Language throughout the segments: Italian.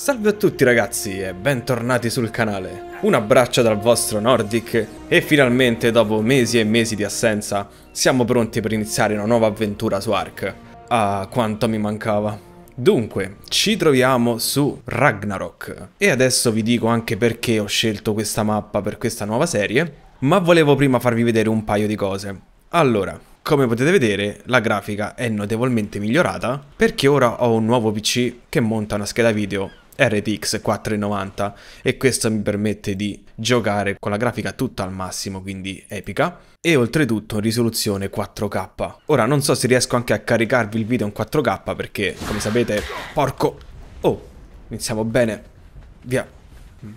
Salve a tutti ragazzi e bentornati sul canale. Un abbraccio dal vostro Nordic e finalmente dopo mesi e mesi di assenza siamo pronti per iniziare una nuova avventura su Ark. Ah, quanto mi mancava. Dunque, ci troviamo su Ragnarok e adesso vi dico anche perché ho scelto questa mappa per questa nuova serie, ma volevo prima farvi vedere un paio di cose. Allora, come potete vedere la grafica è notevolmente migliorata perché ora ho un nuovo PC che monta una scheda video RTX 490 e questo mi permette di giocare con la grafica tutta al massimo, quindi epica, e oltretutto risoluzione 4K. Ora non so se riesco anche a caricarvi il video in 4K perché, come sapete, porco... Oh, iniziamo bene. Via,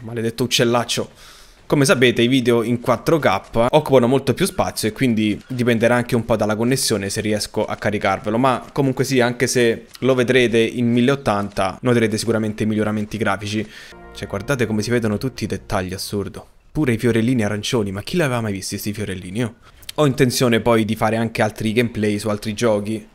maledetto uccellaccio. Come sapete i video in 4K occupano molto più spazio e quindi dipenderà anche un po' dalla connessione se riesco a caricarvelo, ma comunque sì, anche se lo vedrete in 1080 noterete sicuramente miglioramenti grafici. Cioè guardate come si vedono tutti i dettagli, assurdo. Pure i fiorellini arancioni, ma chi l'aveva mai visto questi fiorellini? Oh. Ho intenzione poi di fare anche altri gameplay su altri giochi,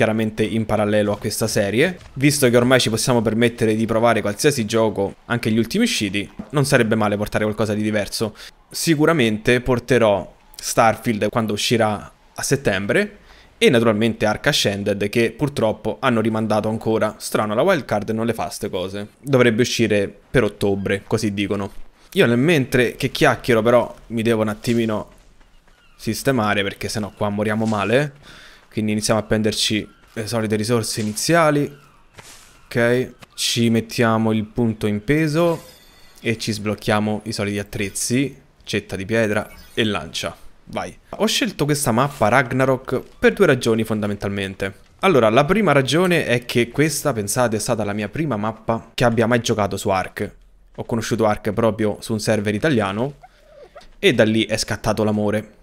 chiaramente in parallelo a questa serie. Visto che ormai ci possiamo permettere di provare qualsiasi gioco, anche gli ultimi usciti, non sarebbe male portare qualcosa di diverso. Sicuramente porterò Starfield quando uscirà a settembre e naturalmente Ark Ascended che purtroppo hanno rimandato ancora. Strano, la wildcard non le fa ste cose. Dovrebbe uscire per ottobre, così dicono. Io nel mentre che chiacchiero però mi devo un attimino sistemare perché sennò qua moriamo male. Quindi iniziamo a prenderci le solite risorse iniziali. Ok, ci mettiamo il punto in peso e ci sblocchiamo i soliti attrezzi, cetta di pietra e lancia. Vai. Ho scelto questa mappa Ragnarok per due ragioni fondamentalmente. Allora, la prima ragione è che questa, pensate, è stata la mia prima mappa che abbia mai giocato su Ark. Ho conosciuto Ark proprio su un server italiano e da lì è scattato l'amore.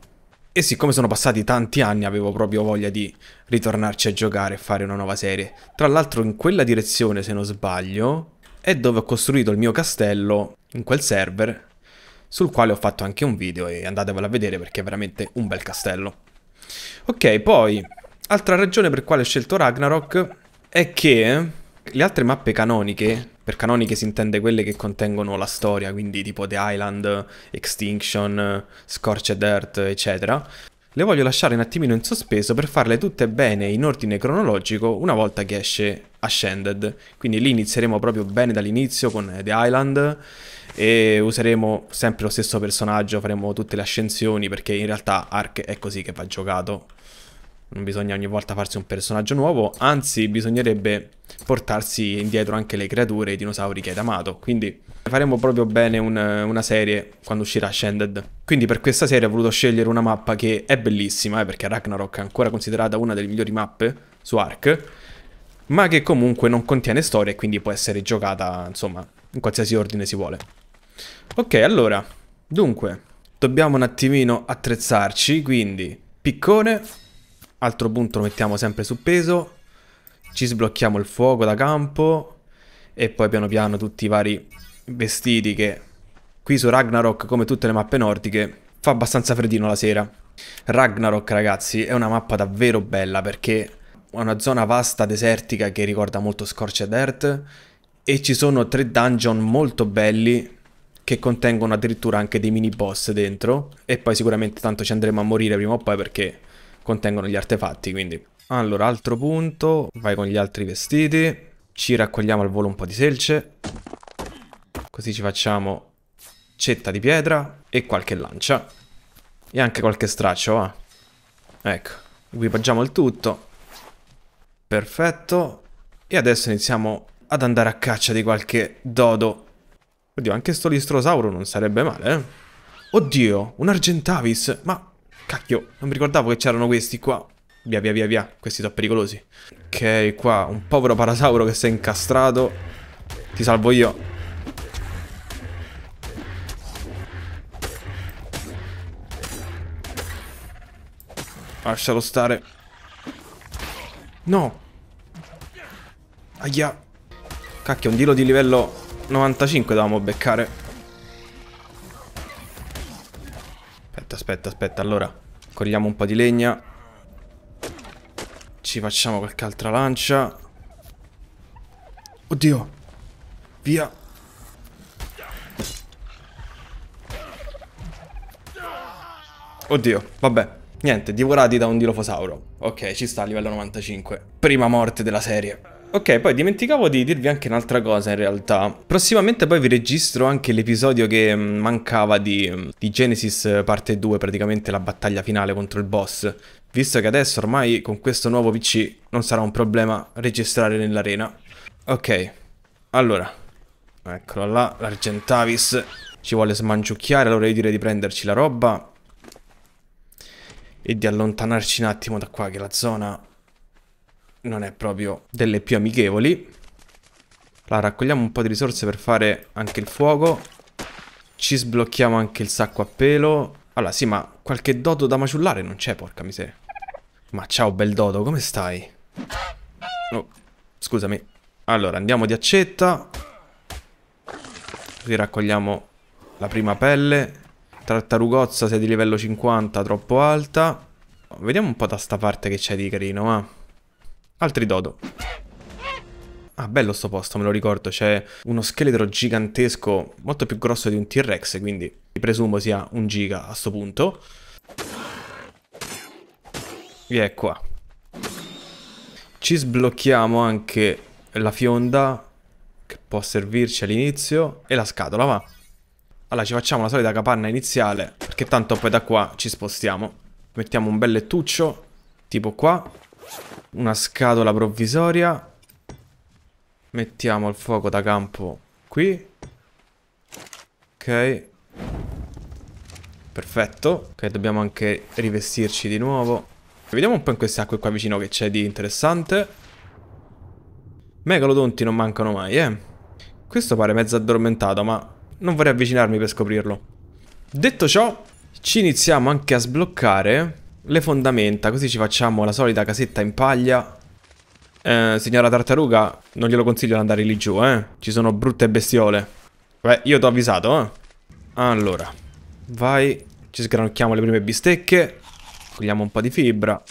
E siccome sono passati tanti anni avevo proprio voglia di ritornarci a giocare e fare una nuova serie. Tra l'altro in quella direzione, se non sbaglio, è dove ho costruito il mio castello, in quel server, sul quale ho fatto anche un video e andatevelo a vedere perché è veramente un bel castello. Ok, poi, altra ragione per quale ho scelto Ragnarok è che le altre mappe canoniche per canoniche si intende quelle che contengono la storia, quindi tipo The Island, Extinction, Scorched Earth, eccetera. Le voglio lasciare un attimino in sospeso per farle tutte bene in ordine cronologico una volta che esce Ascended. Quindi lì inizieremo proprio bene dall'inizio con The Island e useremo sempre lo stesso personaggio, faremo tutte le ascensioni perché in realtà Ark è così che va giocato non bisogna ogni volta farsi un personaggio nuovo, anzi bisognerebbe portarsi indietro anche le creature e i dinosauri che hai amato, quindi faremo proprio bene un, una serie quando uscirà Shanded. Quindi per questa serie ho voluto scegliere una mappa che è bellissima, eh, perché Ragnarok è ancora considerata una delle migliori mappe su Ark, ma che comunque non contiene storia e quindi può essere giocata, insomma, in qualsiasi ordine si vuole. Ok, allora, dunque, dobbiamo un attimino attrezzarci, quindi piccone Altro punto lo mettiamo sempre su peso. Ci sblocchiamo il fuoco da campo. E poi piano piano tutti i vari vestiti che qui su Ragnarok, come tutte le mappe nordiche, fa abbastanza freddino la sera. Ragnarok, ragazzi, è una mappa davvero bella perché è una zona vasta, desertica, che ricorda molto Scorched Earth e ci sono tre dungeon molto belli che contengono addirittura anche dei mini boss dentro e poi sicuramente tanto ci andremo a morire prima o poi perché contengono gli artefatti, quindi. Allora, altro punto, vai con gli altri vestiti, ci raccogliamo al volo un po' di selce, così ci facciamo cetta di pietra e qualche lancia. E anche qualche straccio, va. Ecco, equipaggiamo il tutto. Perfetto. E adesso iniziamo ad andare a caccia di qualche dodo. Oddio, anche sto listrosauro non sarebbe male, eh? Oddio, un Argentavis. Ma Cacchio, non mi ricordavo che c'erano questi qua. Via, via, via, via. Questi sono pericolosi. Ok, qua un povero parasauro che si è incastrato. Ti salvo io. Lascialo stare. No. Aia. Cacchio, un dilo di livello 95 dovevamo beccare. Aspetta, aspetta, aspetta. Allora, corriamo un po' di legna. Ci facciamo qualche altra lancia. Oddio. Via. Oddio, vabbè. Niente, divorati da un dilofosauro. Ok, ci sta a livello 95. Prima morte della serie. Ok, poi dimenticavo di dirvi anche un'altra cosa in realtà. Prossimamente poi vi registro anche l'episodio che mm, mancava di, mm, di, Genesis eh, parte 2, praticamente la battaglia finale contro il boss. Visto che adesso ormai con questo nuovo PC non sarà un problema registrare nell'arena. Ok, allora. Eccolo là, l'Argentavis. Ci vuole smangiucchiare, allora io direi di prenderci la roba. E di allontanarci un attimo da qua che la zona non è proprio delle più amichevoli. Allora, raccogliamo un po' di risorse per fare anche il fuoco. Ci sblocchiamo anche il sacco a pelo. Allora, sì, ma qualche dodo da maciullare non c'è, porca miseria. Ma ciao, bel dodo, come stai? Oh, scusami. Allora, andiamo di accetta. Così raccogliamo la prima pelle. Tartarugozza sei di livello 50, troppo alta. Vediamo un po' da sta parte che c'è di carino, ma... Eh. Altri dodo. Ah, bello sto posto, me lo ricordo. C'è uno scheletro gigantesco, molto più grosso di un T-Rex, quindi presumo sia un giga a sto punto. E qua. Ci sblocchiamo anche la fionda, che può servirci all'inizio, e la scatola, va. Allora, ci facciamo la solita capanna iniziale, perché tanto poi da qua ci spostiamo. Mettiamo un bel lettuccio, tipo qua una scatola provvisoria. Mettiamo il fuoco da campo qui. Ok. Perfetto. Ok, dobbiamo anche rivestirci di nuovo. Vediamo un po' in queste acque qua vicino che c'è di interessante. Megalodonti non mancano mai, eh. Questo pare mezzo addormentato, ma non vorrei avvicinarmi per scoprirlo. Detto ciò, ci iniziamo anche a sbloccare le fondamenta, così ci facciamo la solita casetta in paglia. Eh, signora tartaruga, non glielo consiglio di andare lì giù, eh. Ci sono brutte bestiole. Beh, io t'ho avvisato, eh. Allora, vai, ci sgranocchiamo le prime bistecche, cogliamo un po' di fibra.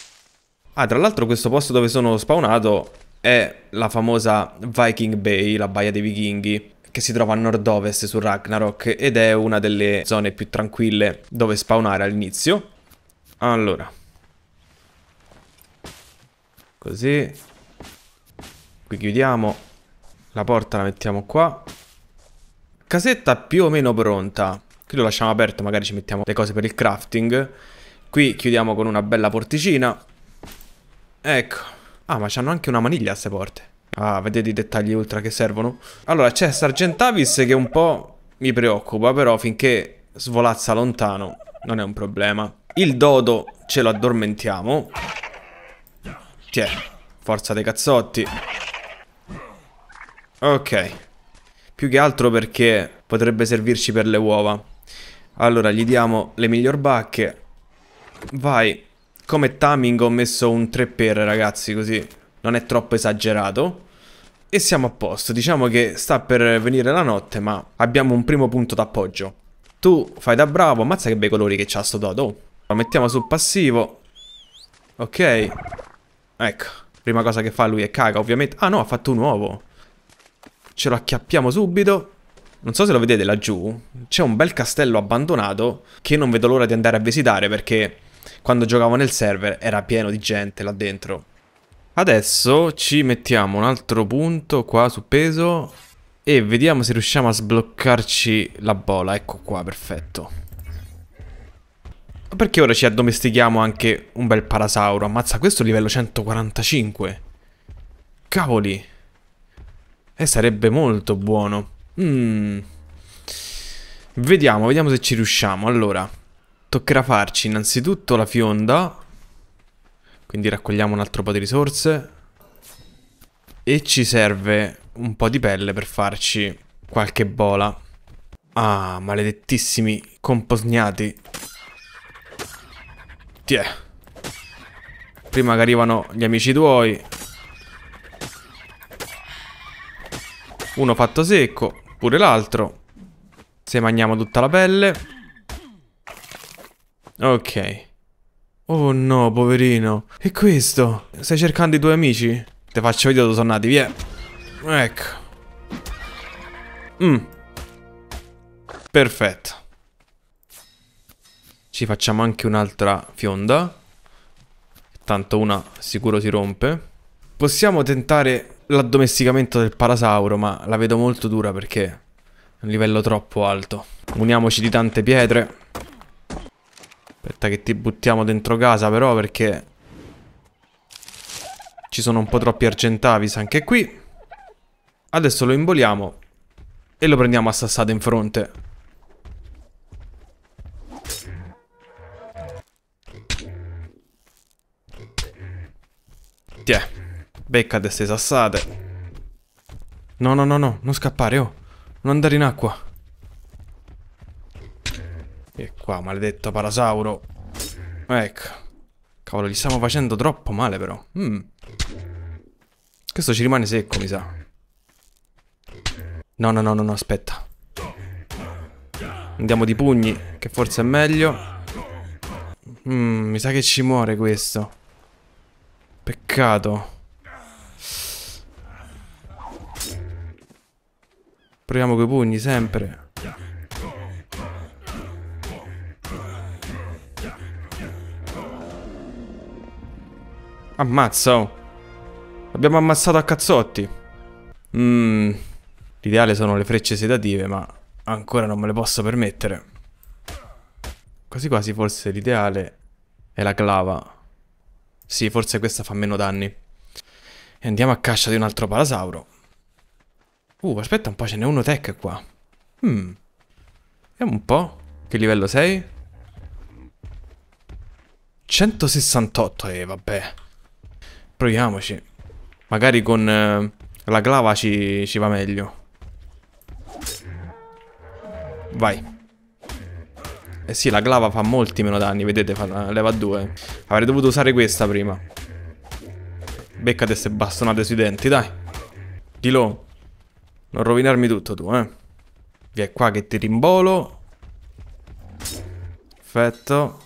Ah, tra l'altro questo posto dove sono spawnato è la famosa Viking Bay, la baia dei vichinghi, che si trova a nord-ovest su Ragnarok ed è una delle zone più tranquille dove spawnare all'inizio. Allora. Così. Qui chiudiamo. La porta la mettiamo qua. Casetta più o meno pronta. Qui lo lasciamo aperto, magari ci mettiamo le cose per il crafting. Qui chiudiamo con una bella porticina. Ecco. Ah, ma c'hanno anche una maniglia queste porte. Ah, vedete i dettagli ultra che servono? Allora, c'è Sargentavis che un po' mi preoccupa, però finché svolazza lontano non è un problema. Il dodo ce lo addormentiamo. Tiè, forza dei cazzotti. Ok. Più che altro perché potrebbe servirci per le uova. Allora, gli diamo le miglior bacche. Vai. Come timing ho messo un 3 per, ragazzi, così non è troppo esagerato. E siamo a posto, diciamo che sta per venire la notte, ma abbiamo un primo punto d'appoggio. Tu fai da bravo, ammazza che bei colori che c'ha sto dodo. Lo mettiamo sul passivo. Ok. Ecco. Prima cosa che fa lui è caga, ovviamente. Ah no, ha fatto un uovo. Ce lo acchiappiamo subito. Non so se lo vedete laggiù. C'è un bel castello abbandonato che non vedo l'ora di andare a visitare perché quando giocavo nel server era pieno di gente là dentro. Adesso ci mettiamo un altro punto qua su peso e vediamo se riusciamo a sbloccarci la bola. Ecco qua, perfetto. Perché ora ci addomestichiamo anche un bel parasauro? Ammazza, questo è livello 145. Cavoli. E sarebbe molto buono. Mm. Vediamo, vediamo se ci riusciamo. Allora, toccherà farci innanzitutto la fionda. Quindi raccogliamo un altro po' di risorse. E ci serve un po' di pelle per farci qualche bola. Ah, maledettissimi composgnati. Tiè. Prima che arrivano gli amici tuoi. Uno fatto secco, pure l'altro. Se mangiamo tutta la pelle. Ok. Oh no, poverino. E questo? Stai cercando i tuoi amici? Te faccio vedere dove sono nati, via. Ecco. Mmm Perfetto ci facciamo anche un'altra fionda, tanto una sicuro si rompe. Possiamo tentare l'addomesticamento del parasauro, ma la vedo molto dura perché è un livello troppo alto. Muniamoci di tante pietre. Aspetta che ti buttiamo dentro casa però perché ci sono un po' troppi argentavis anche qui. Adesso lo imboliamo e lo prendiamo a sassate in fronte. Tiè, becca queste sassate. No, no, no, no, non scappare, oh. Non andare in acqua. E qua, maledetto parasauro. Ecco. Cavolo, gli stiamo facendo troppo male però. Mm. Questo ci rimane secco, mi sa. No, no, no, no, no, aspetta. Andiamo di pugni, che forse è meglio. Mm, mi sa che ci muore questo. Peccato. Proviamo coi pugni, sempre. Ammazza, oh. Abbiamo ammazzato a cazzotti. Mmm. L'ideale sono le frecce sedative, ma ancora non me le posso permettere. Quasi quasi forse l'ideale è la clava. Sì, forse questa fa meno danni. E andiamo a caccia di un altro parasauro. Uh, aspetta un po', ce n'è uno tech qua. Hmm. Vediamo un po'. Che livello sei? 168, eh, vabbè. Proviamoci. Magari con eh, la clava ci, ci va meglio. Vai. Eh sì, la clava fa molti meno danni, vedete, fa leva 2. Avrei dovuto usare questa prima. Beccate queste bastonate sui denti, dai. Dilo, non rovinarmi tutto tu, eh. Via qua che ti rimbolo. Perfetto.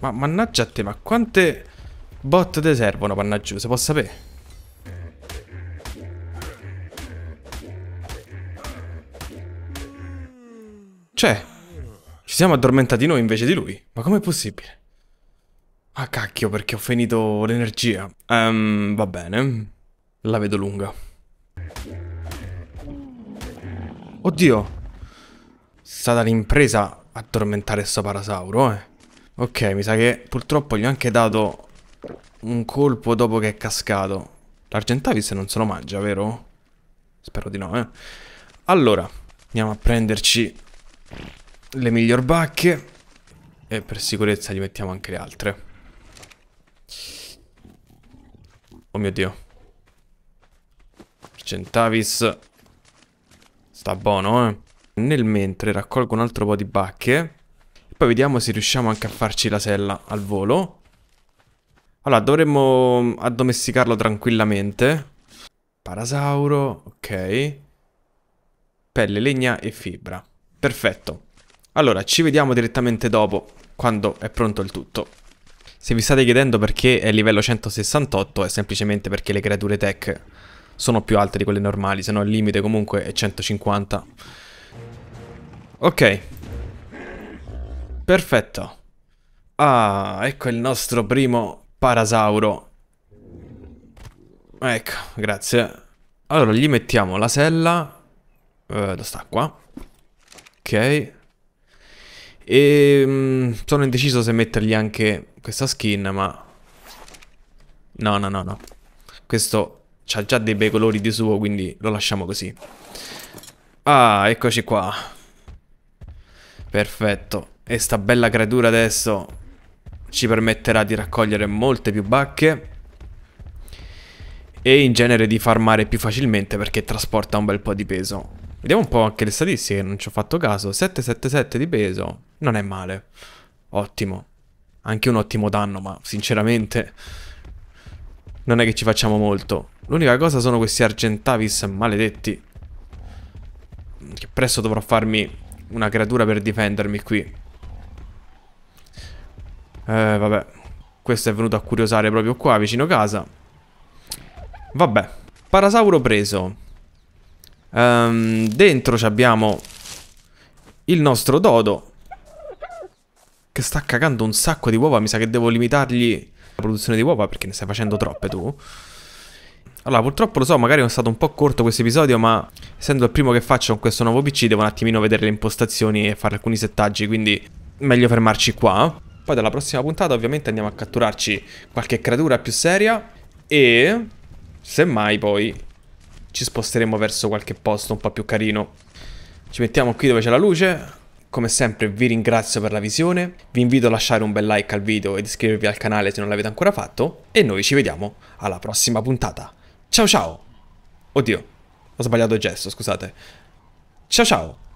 Ma mannaggia a te, ma quante bot te servono, pannaggio, se posso sapere? Cioè, ci siamo addormentati noi invece di lui. Ma com'è possibile? Ah, cacchio, perché ho finito l'energia. Um, va bene. La vedo lunga. Oddio. Stata l'impresa addormentare sto parasauro, eh. Ok, mi sa che purtroppo gli ho anche dato un colpo dopo che è cascato. L'Argentavis non se lo mangia, vero? Spero di no, eh. Allora, andiamo a prenderci le miglior bacche e per sicurezza gli mettiamo anche le altre. Oh mio Dio. Centavis sta buono, eh. Nel mentre raccolgo un altro po' di bacche. E poi vediamo se riusciamo anche a farci la sella al volo. Allora, dovremmo addomesticarlo tranquillamente. Parasauro, ok. Pelle, legna e fibra. Perfetto. Allora, ci vediamo direttamente dopo, quando è pronto il tutto. Se vi state chiedendo perché è livello 168, è semplicemente perché le creature tech sono più alte di quelle normali, se no il limite comunque è 150. Ok. Perfetto. Ah, ecco il nostro primo parasauro. Ecco, grazie. Allora, gli mettiamo la sella... Eh, dove sta qua? Ok. E ehm, mh, sono indeciso se mettergli anche questa skin, ma... No, no, no, no. Questo ha già dei bei colori di suo, quindi lo lasciamo così. Ah, eccoci qua. Perfetto. E sta bella creatura adesso ci permetterà di raccogliere molte più bacche. E in genere di farmare più facilmente perché trasporta un bel po' di peso. Vediamo un po' anche le statistiche, non ci ho fatto caso. 777 di peso, non è male. Ottimo. Anche un ottimo danno, ma sinceramente non è che ci facciamo molto. L'unica cosa sono questi Argentavis maledetti. Che presto dovrò farmi una creatura per difendermi qui. Eh, vabbè. Questo è venuto a curiosare proprio qua, vicino casa. Vabbè. Parasauro preso. Um, dentro abbiamo il nostro dodo. Che sta cagando un sacco di uova. Mi sa che devo limitargli la produzione di uova perché ne stai facendo troppe tu. Allora, purtroppo lo so, magari è stato un po' corto questo episodio, ma essendo il primo che faccio con questo nuovo PC, devo un attimino vedere le impostazioni e fare alcuni settaggi, quindi meglio fermarci qua. Poi dalla prossima puntata ovviamente andiamo a catturarci qualche creatura più seria e semmai poi ci sposteremo verso qualche posto un po' più carino. Ci mettiamo qui dove c'è la luce. Come sempre vi ringrazio per la visione, vi invito a lasciare un bel like al video ed iscrivervi al canale se non l'avete ancora fatto e noi ci vediamo alla prossima puntata. Ciao ciao! Oddio, ho sbagliato il gesto, scusate. Ciao ciao!